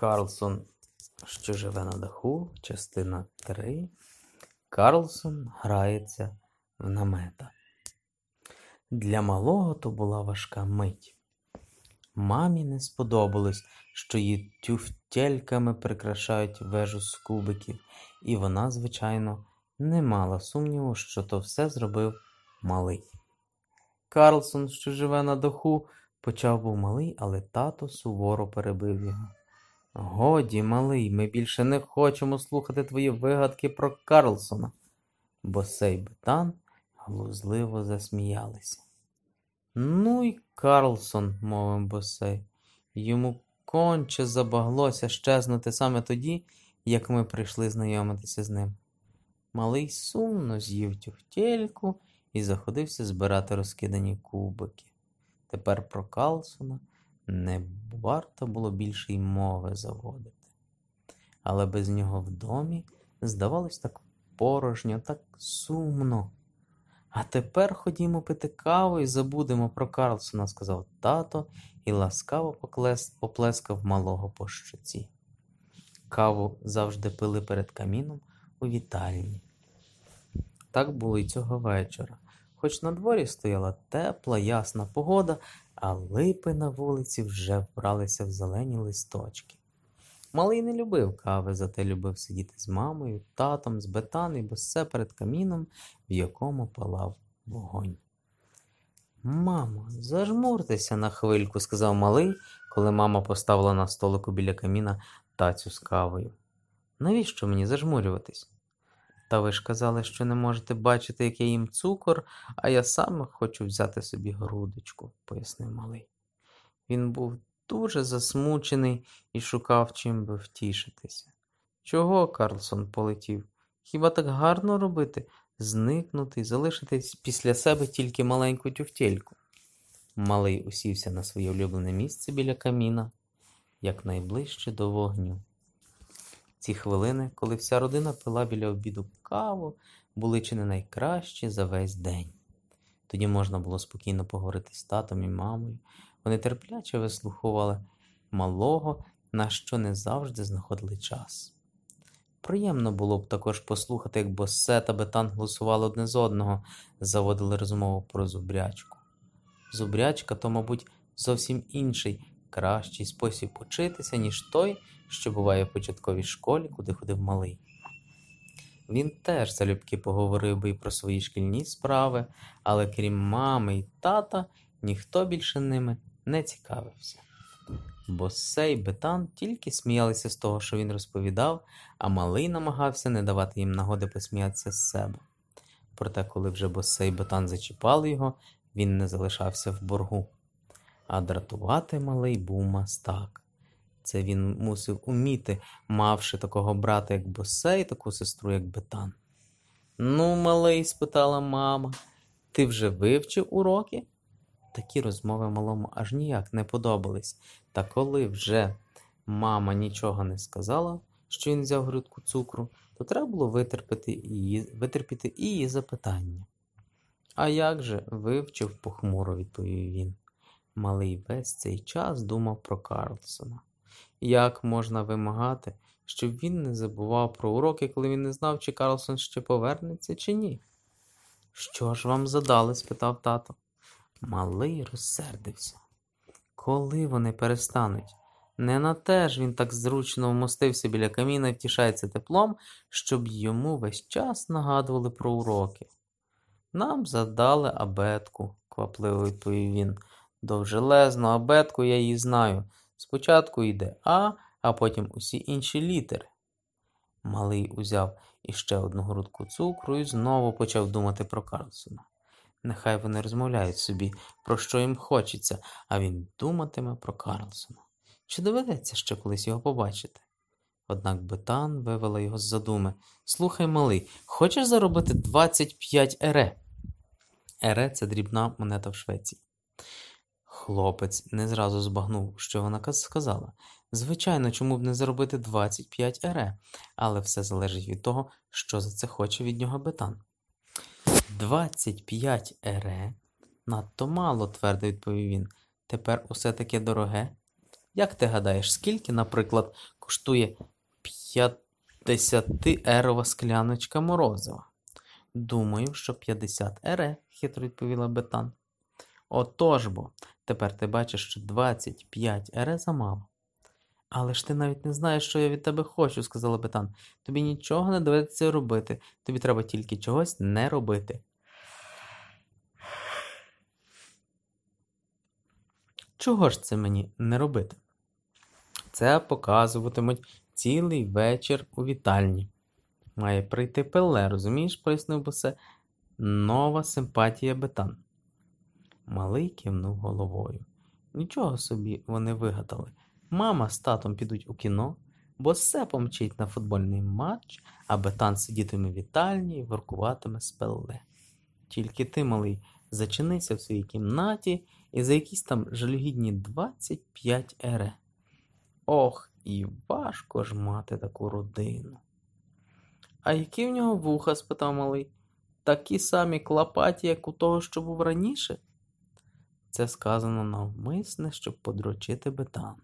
Карлсон, що живе на даху, частина 3. Карлсон грається в намета. Для малого то була важка мить. Мамі не сподобалось, що її тюфтельками прикрашають вежу з кубиків, і вона, звичайно, не мала сумніву, що то все зробив малий. Карлсон, що живе на даху, почав був малий, але тато суворо перебив його. Годі, малий, ми більше не хочемо слухати твої вигадки про Карлсона, бо сей бетан глузливо засміялися. Ну й Карлсон, мовив босей, йому конче забаглося щезнути саме тоді, як ми прийшли знайомитися з ним. Малий сумно з'їв тюхтєльку і заходився збирати розкидані кубики. Тепер про Карлсона не варто було більше й мови заводити, але без нього в домі здавалось так порожньо, так сумно. А тепер ходімо пити каву і забудемо про Карлсона, сказав тато і ласкаво поклес... поплескав малого по щоці. Каву завжди пили перед каміном у вітальні. Так було й цього вечора. Хоч на дворі стояла тепла, ясна погода, а липи на вулиці вже вбралися в зелені листочки. Малий не любив кави, зате любив сидіти з мамою, татом, з бетани, бо все перед каміном, в якому палав вогонь. Мамо, зажмуртеся на хвильку, сказав малий, коли мама поставила на столику біля каміна тацю з кавою. Навіщо мені зажмурюватись? Та ви ж казали, що не можете бачити, який їм цукор, а я сам хочу взяти собі грудочку, пояснив малий. Він був дуже засмучений і шукав чим би втішитися. Чого Карлсон полетів? Хіба так гарно робити? Зникнути і залишити після себе тільки маленьку тюфтєльку. Малий усівся на своє улюблене місце біля каміна, якнайближче до вогню. Ці хвилини, коли вся родина пила біля обіду каву, були чи не найкращі за весь день. Тоді можна було спокійно поговорити з татом і мамою. Вони терпляче вислухували малого, на що не завжди знаходили час. Приємно було б також послухати, як Босе та Бетан голосували одне з одного, заводили розмову про зубрячку. Зубрячка то, мабуть, зовсім інший, кращий спосіб учитися, ніж той, що буває в початковій школі, куди ходив малий. Він теж залюбки поговорив би і про свої шкільні справи, але крім мами і тата, ніхто більше ними не цікавився. Бо сей бетан тільки сміялися з того, що він розповідав, а малий намагався не давати їм нагоди посміятися з себе. Проте, коли вже босей бетан зачіпали його, він не залишався в боргу а дратувати малий був мастак. Це він мусив уміти, мавши такого брата, як Босе, і таку сестру, як Бетан. Ну, малий, спитала мама, ти вже вивчив уроки? Такі розмови малому аж ніяк не подобались. Та коли вже мама нічого не сказала, що він взяв грудку цукру, то треба було витерпіти її, витерпіти її запитання. А як же вивчив похмуро, відповів він. Малий весь цей час думав про Карлсона. Як можна вимагати, щоб він не забував про уроки, коли він не знав, чи Карлсон ще повернеться, чи ні? Що ж вам задали? спитав тато. Малий розсердився. Коли вони перестануть? Не на те ж він так зручно вмостився біля каміна і втішається теплом, щоб йому весь час нагадували про уроки. Нам задали абетку, квапливо відповів він. Довжелезну абетку я її знаю. Спочатку йде А, а потім усі інші літери. Малий узяв іще одну грудку цукру і знову почав думати про Карлсона. Нехай вони розмовляють собі, про що їм хочеться, а він думатиме про Карлсона. Чи доведеться ще колись його побачити? Однак Бетан вивела його з задуми Слухай, малий, хочеш заробити 25 ере? Ере це дрібна монета в Швеції. Хлопець не зразу збагнув, що вона сказала. Звичайно, чому б не заробити 25 ере, але все залежить від того, що за це хоче від нього бетан. 25 ере? Надто мало, твердо відповів він. Тепер усе таке дороге. Як ти гадаєш, скільки, наприклад, коштує 50 ерова скляночка морозива? Думаю, що 50 ере, хитро відповіла бетан. Отож бо, Тепер ти бачиш, що 25 ере замало. Але ж ти навіть не знаєш, що я від тебе хочу, сказала Бетан. Тобі нічого не доведеться робити, тобі треба тільки чогось не робити. Чого ж це мені не робити? Це показуватимуть цілий вечір у вітальні. Має прийти пеле, розумієш, пояснив босе, нова симпатія Бетан. Малий кивнув головою. Нічого собі вони вигадали. Мама з татом підуть у кіно, бо все помчить на футбольний матч, а бетан сидітиме в вітальні і воркуватиме з пелле. Тільки ти, малий, зачинися в своїй кімнаті і за якісь там жалюгідні 25 ере. Ох, і важко ж мати таку родину. А які в нього вуха? спитав малий, такі самі клопаті, як у того, що був раніше. Це сказано навмисне, щоб подрочити бетан.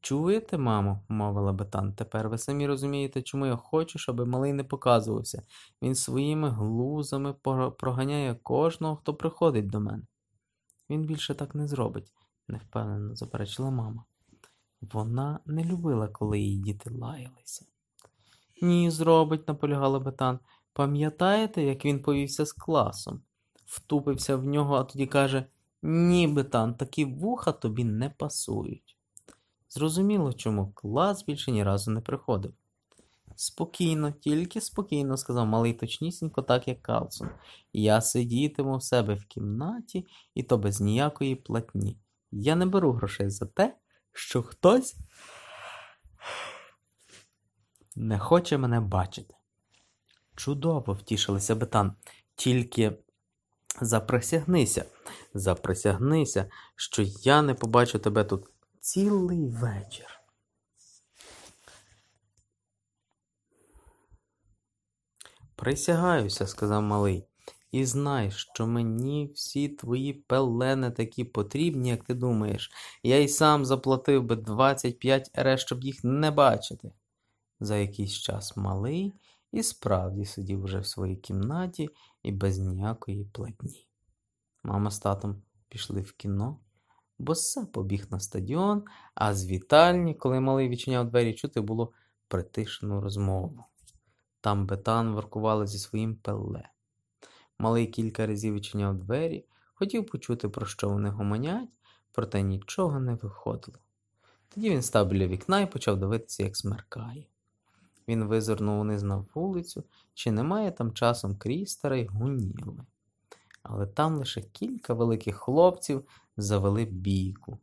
Чуєте, мамо, мовила бетан, тепер ви самі розумієте, чому я хочу, щоб малий не показувався. Він своїми глузами проганяє кожного, хто приходить до мене. Він більше так не зробить, невпевнено заперечила мама. Вона не любила, коли її діти лаялися. Ні, зробить, наполягала бетан. Пам'ятаєте, як він повівся з класом? втупився в нього, а тоді каже: Ні, бетан, такі вуха тобі не пасують. Зрозуміло, чому клас більше ні разу не приходив. Спокійно, тільки спокійно, сказав малий точнісінько, так як Калсон. Я сидітиму в себе в кімнаті, і то без ніякої платні. Я не беру грошей за те, що хтось не хоче мене бачити. Чудово втішилися Бетан, тільки Заприсягнися, заприсягнися, що я не побачу тебе тут цілий вечір. Присягаюся, сказав малий, і знай, що мені всі твої пелени такі потрібні, як ти думаєш. Я й сам заплатив би 25 ре, щоб їх не бачити. За якийсь час малий і справді сидів уже в своїй кімнаті і без ніякої платні. Мама з татом пішли в кіно, бо все побіг на стадіон, а з вітальні, коли малий відчиняв двері, чути було притишену розмову. Там бетан воркували зі своїм пеле. Малий кілька разів відчиняв двері, хотів почути, про що вони гомонять, проте нічого не виходило. Тоді він став біля вікна і почав дивитися, як смеркає. Він визирнув униз на вулицю, чи немає там часом крістера й гуніли. Але там лише кілька великих хлопців завели бійку.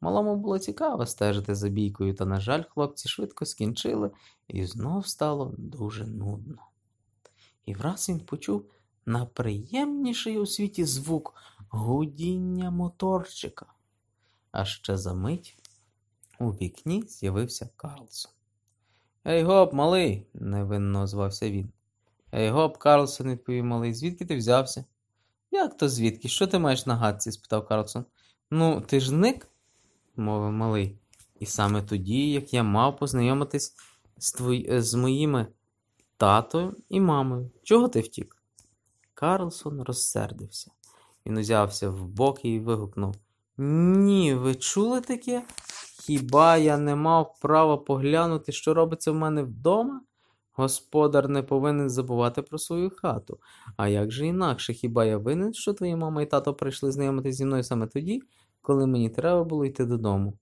Малому було цікаво стежити за бійкою, та, на жаль, хлопці швидко скінчили, і знов стало дуже нудно. І враз він почув наприємніший у світі звук гудіння моторчика. А ще за мить у вікні з'явився Карлсон. Ей гоп, малий, невинно звався він. Ей гоп, Карлсон, відповів малий, звідки ти взявся? Як то звідки? Що ти маєш на гадці? спитав Карлсон. Ну, ти ж зник, мовив малий. І саме тоді, як я мав познайомитись з, твої... з моїми татою і мамою. Чого ти втік? Карлсон розсердився. Він узявся в бок і вигукнув ні, ви чули таке? Хіба я не мав права поглянути, що робиться в мене вдома? Господар не повинен забувати про свою хату. А як же інакше, хіба я винен, що твої мама і тато прийшли знайомитися зі мною саме тоді, коли мені треба було йти додому?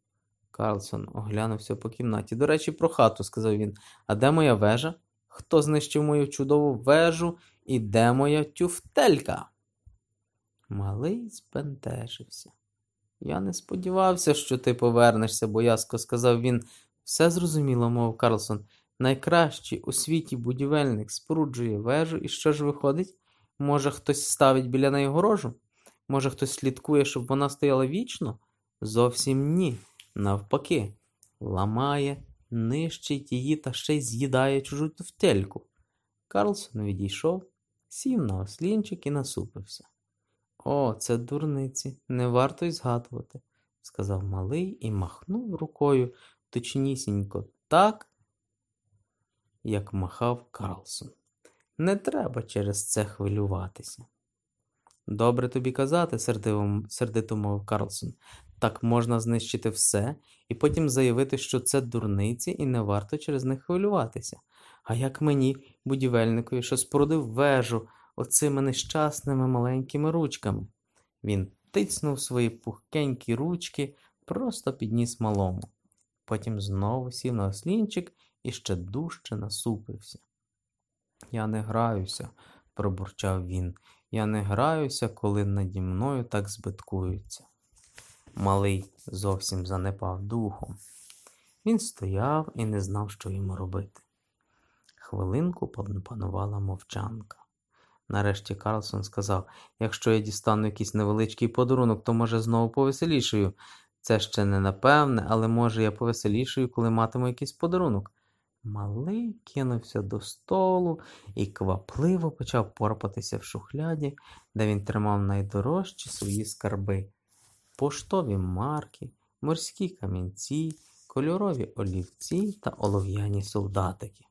Карлсон оглянувся по кімнаті. До речі, про хату, сказав він. А де моя вежа? Хто знищив мою чудову вежу і де моя тюфтелька? Малий збентежився. Я не сподівався, що ти повернешся, боязко сказав він. Все зрозуміло, мов Карлсон. Найкращий у світі будівельник споруджує вежу, і що ж виходить? Може, хтось ставить біля неї горожу? Може, хтось слідкує, щоб вона стояла вічно? Зовсім ні. Навпаки, ламає, нищить її та ще й з'їдає чужу тельку. Карлсон відійшов, сів на ослінчик і насупився. О, це дурниці, не варто й згадувати, сказав малий і махнув рукою точнісінько так, як махав Карлсон. Не треба через це хвилюватися. Добре тобі казати, сердиво, сердито мовив Карлсон. Так можна знищити все і потім заявити, що це дурниці, і не варто через них хвилюватися. А як мені, будівельникові, що спорудив вежу оцими нещасними маленькими ручками. Він тицнув свої пухкенькі ручки, просто підніс малому. Потім знову сів на слінчик і ще дужче насупився. Я не граюся, пробурчав він. Я не граюся, коли наді мною так збиткуються. Малий зовсім занепав духом. Він стояв і не знав, що йому робити. Хвилинку панувала мовчанка. Нарешті Карлсон сказав якщо я дістану якийсь невеличкий подарунок, то може знову повеселішую. Це ще не напевне, але може я повеселішую, коли матиму якийсь подарунок. Малий кинувся до столу і квапливо почав порпатися в шухляді, де він тримав найдорожчі свої скарби, поштові марки, морські камінці, кольорові олівці та олов'яні солдатики.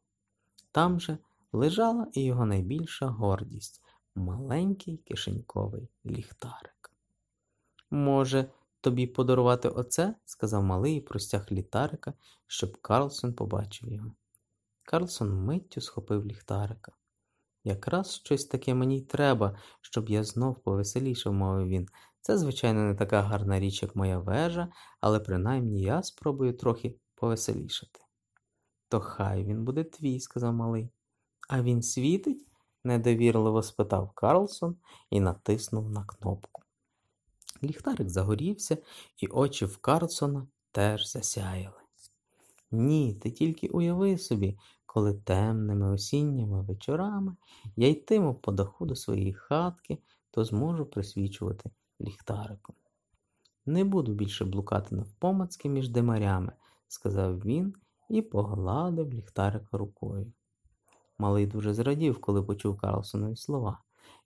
Там же лежала і його найбільша гордість маленький кишеньковий ліхтарик. Може, тобі подарувати оце? сказав малий і простяг ліхтарика, щоб Карлсон побачив його. Карлсон миттю схопив ліхтарика. Якраз щось таке мені й треба, щоб я знов повеселішав, мовив він. Це, звичайно, не така гарна річ, як моя вежа, але принаймні я спробую трохи повеселішати. То хай він буде твій, сказав малий. А він світить? недовірливо спитав Карлсон і натиснув на кнопку. Ліхтарик загорівся, і очі в Карлсона теж засяяли. Ні, ти тільки уяви собі, коли темними осінніми вечорами я йтиму по даху до своєї хатки, то зможу присвічувати ліхтариком. Не буду більше блукати навпомацки між димарями, сказав він і погладив ліхтарика рукою. Малий дуже зрадів, коли почув Карлсонові слова.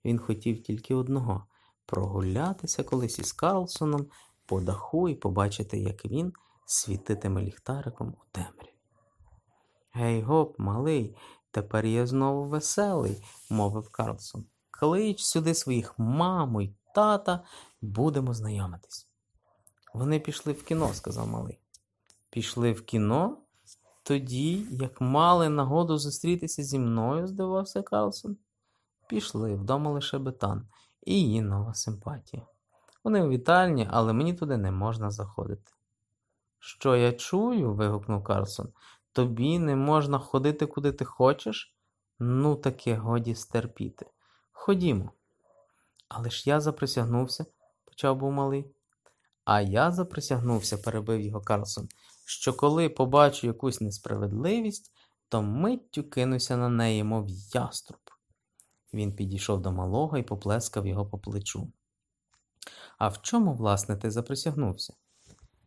Він хотів тільки одного прогулятися колись із Карлсоном по даху і побачити, як він світитиме ліхтариком у темряві. Гей, гоп, малий, тепер я знову веселий, мовив Карлсон. Клич сюди своїх маму й тата, будемо знайомитись. Вони пішли в кіно, сказав малий. Пішли в кіно? тоді, як мали нагоду зустрітися зі мною, здивався Карлсон, пішли вдома лише Бетан і її нова симпатія. Вони у вітальні, але мені туди не можна заходити. Що я чую? вигукнув Карлсон. Тобі не можна ходити, куди ти хочеш? Ну, таке годі стерпіти. Ходімо. Але ж я заприсягнувся, почав був малий. А я заприсягнувся, перебив його Карлсон, що коли побачу якусь несправедливість, то миттю кинуся на неї, мов яструб. Він підійшов до малого і поплескав його по плечу. А в чому, власне, ти заприсягнувся?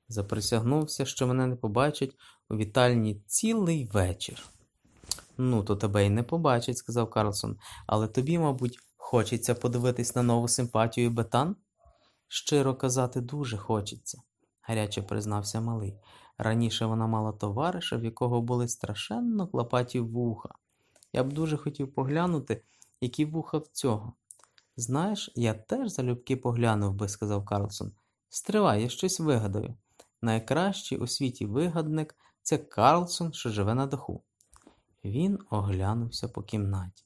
Заприсягнувся, що мене не побачать у вітальні цілий вечір. Ну, то тебе й не побачать, сказав Карлсон, але тобі, мабуть, хочеться подивитись на нову симпатію Бетан? Щиро казати, дуже хочеться, гаряче признався малий. Раніше вона мала товариша, в якого були страшенно клопаті вуха. Я б дуже хотів поглянути, які вуха в цього. Знаєш, я теж залюбки поглянув би, сказав Карлсон. Стривай, я щось вигадаю. Найкращий у світі вигадник це Карлсон, що живе на даху. Він оглянувся по кімнаті.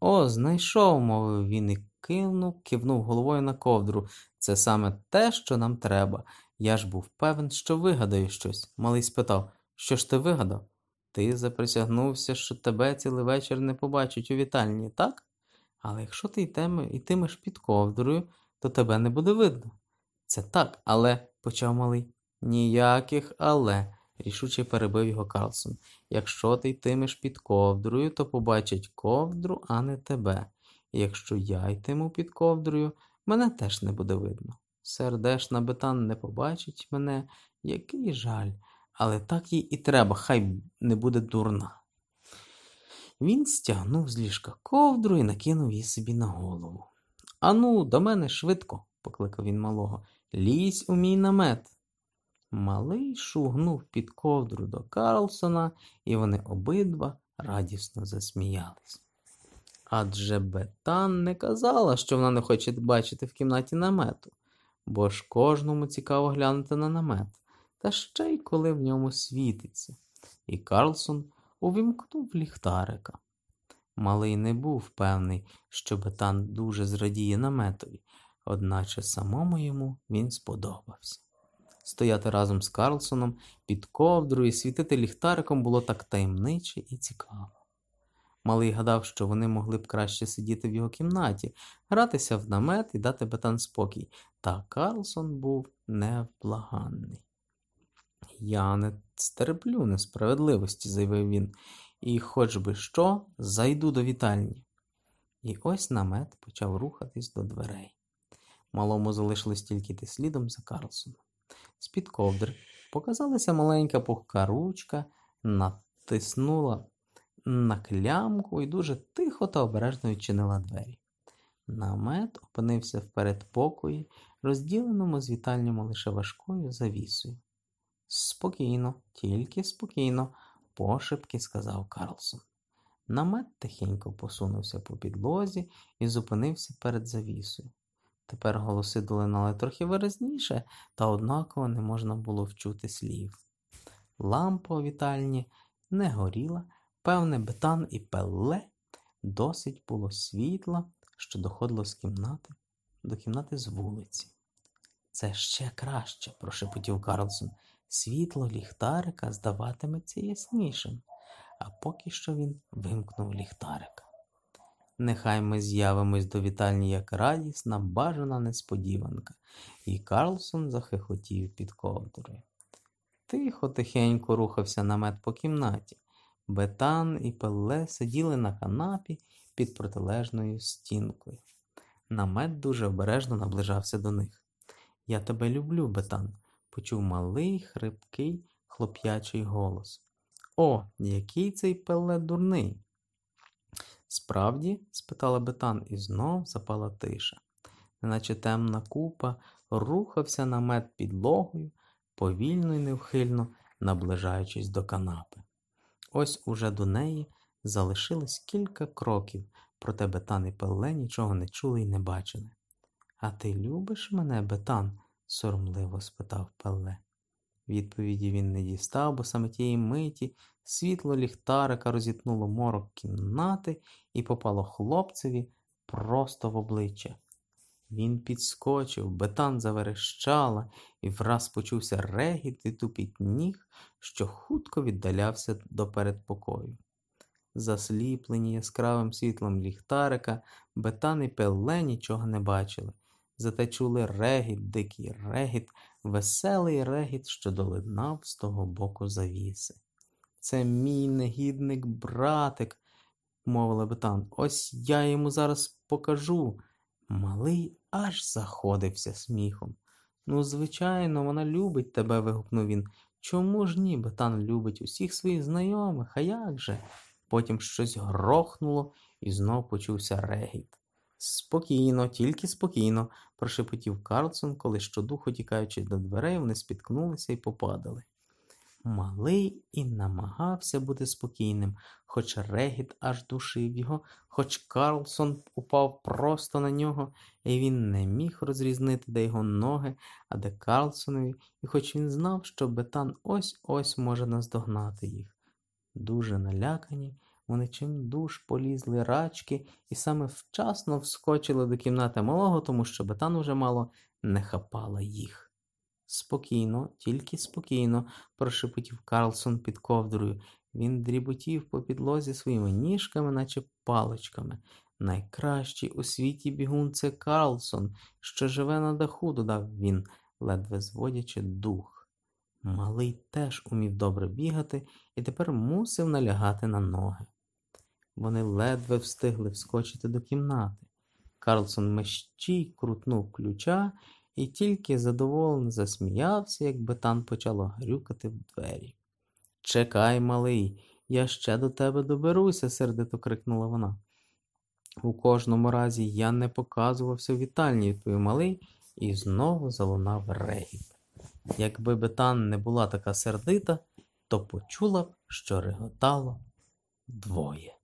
О, знайшов, мовив він і кивнув, кивнув головою на ковдру. Це саме те, що нам треба. Я ж був певен, що вигадаю щось. Малий спитав Що ж ти вигадав? Ти заприсягнувся, що тебе цілий вечір не побачать у вітальні, так? Але якщо ти йтимеш під ковдрою, то тебе не буде видно. Це так, але, почав малий. Ніяких але, рішуче перебив його Карлсон. Якщо ти йтимеш під ковдрою, то побачать ковдру, а не тебе. І якщо я йтиму під ковдрою, мене теж не буде видно. Сердешна бетан не побачить мене, який жаль, але так їй і треба, хай не буде дурна. Він стягнув з ліжка ковдру і накинув її собі на голову. Ану, до мене швидко, покликав він малого. Лізь у мій намет. Малий шугнув під ковдру до Карлсона, і вони обидва радісно засміялись. Адже Бетан не казала, що вона не хоче бачити в кімнаті намету бо ж кожному цікаво глянути на намет, та ще й коли в ньому світиться. І Карлсон увімкнув ліхтарика. Малий не був певний, що Бетан дуже зрадіє наметові, одначе самому йому він сподобався. Стояти разом з Карлсоном під ковдрою, і світити ліхтариком було так таємниче і цікаво. Малий гадав, що вони могли б краще сидіти в його кімнаті, гратися в намет і дати бетан спокій. Та Карлсон був невблаганний. Я не стерплю несправедливості, заявив він, і хоч би що, зайду до вітальні. І ось намет почав рухатись до дверей. Малому залишилось тільки йти слідом за Карлсоном. З-під ковдри показалася маленька пухка ручка, натиснула на клямку і дуже тихо та обережно відчинила двері. Намет опинився в передпокої, розділеному з вітальньому лише важкою завісою. Спокійно, тільки спокійно, пошепки сказав Карлсон. Намет тихенько посунувся по підлозі і зупинився перед завісою. Тепер голоси долинали трохи виразніше, та однаково не можна було вчути слів. Лампа у вітальні не горіла, Певне, Бетан і Пелле досить було світла, що доходило з кімнати до кімнати з вулиці. Це ще краще, прошепотів Карлсон. Світло ліхтарика здаватиметься яснішим, а поки що він вимкнув ліхтарика. Нехай ми з'явимось до вітальні як радісна, бажана несподіванка, і Карлсон захихотів під ковдрою. Тихо тихенько рухався намет по кімнаті. Бетан і Пелле сиділи на канапі під протилежною стінкою. Намет дуже обережно наближався до них. Я тебе люблю, Бетан, почув малий, хрипкий, хлоп'ячий голос. О, який цей Пелле дурний. Справді? спитала Бетан і знов запала тиша, неначе темна купа рухався намет підлогою, повільно й невхильно наближаючись до канапи. Ось уже до неї залишилось кілька кроків, проте Бетан і Пелле нічого не чули і не бачили. А ти любиш мене, Бетан? соромливо спитав Пелле. Відповіді він не дістав, бо саме тієї миті світло ліхтарика розітнуло морок кімнати і попало хлопцеві просто в обличчя. Він підскочив, бетан заверещала, і враз почувся регіт і тупіт ніг, що хутко віддалявся до передпокою. Засліплені яскравим світлом ліхтарика, бетан і пеле нічого не бачили, зате чули регіт, дикий регіт, веселий регіт, що долинав з того боку завіси. Це мій негідник братик, мовила бетан, ось я йому зараз покажу. Малий аж заходився сміхом. Ну, звичайно, вона любить тебе, вигукнув він. Чому ж ні, Бетан любить усіх своїх знайомих, а як же? Потім щось грохнуло і знов почувся регіт. Спокійно, тільки спокійно, прошепотів Карлсон, коли щодуху тікаючи до дверей, вони спіткнулися і попадали. Малий і намагався бути спокійним, хоч регіт аж душив його, хоч Карлсон упав просто на нього, і він не міг розрізнити, де його ноги, а де Карлсонові, і хоч він знав, що бетан ось ось може наздогнати їх. Дуже налякані, вони чим душ полізли рачки і саме вчасно вскочили до кімнати малого, тому що бетан уже мало не хапала їх. Спокійно, тільки спокійно, прошепотів Карлсон під ковдрою. Він дріботів по підлозі своїми ніжками, наче паличками. Найкращий у світі бігун це Карлсон, що живе на даху, додав він, ледве зводячи дух. Малий теж умів добре бігати і тепер мусив налягати на ноги. Вони ледве встигли вскочити до кімнати. Карлсон мещій крутнув ключа і тільки задоволено засміявся, як ботан почало грюкати в двері. Чекай, малий, я ще до тебе доберуся, сердито крикнула вона. У кожному разі я не показувався в вітальні, відповів малий, і знову залунав регіт. Якби бетан не була така сердита, то почула б, що реготало двоє.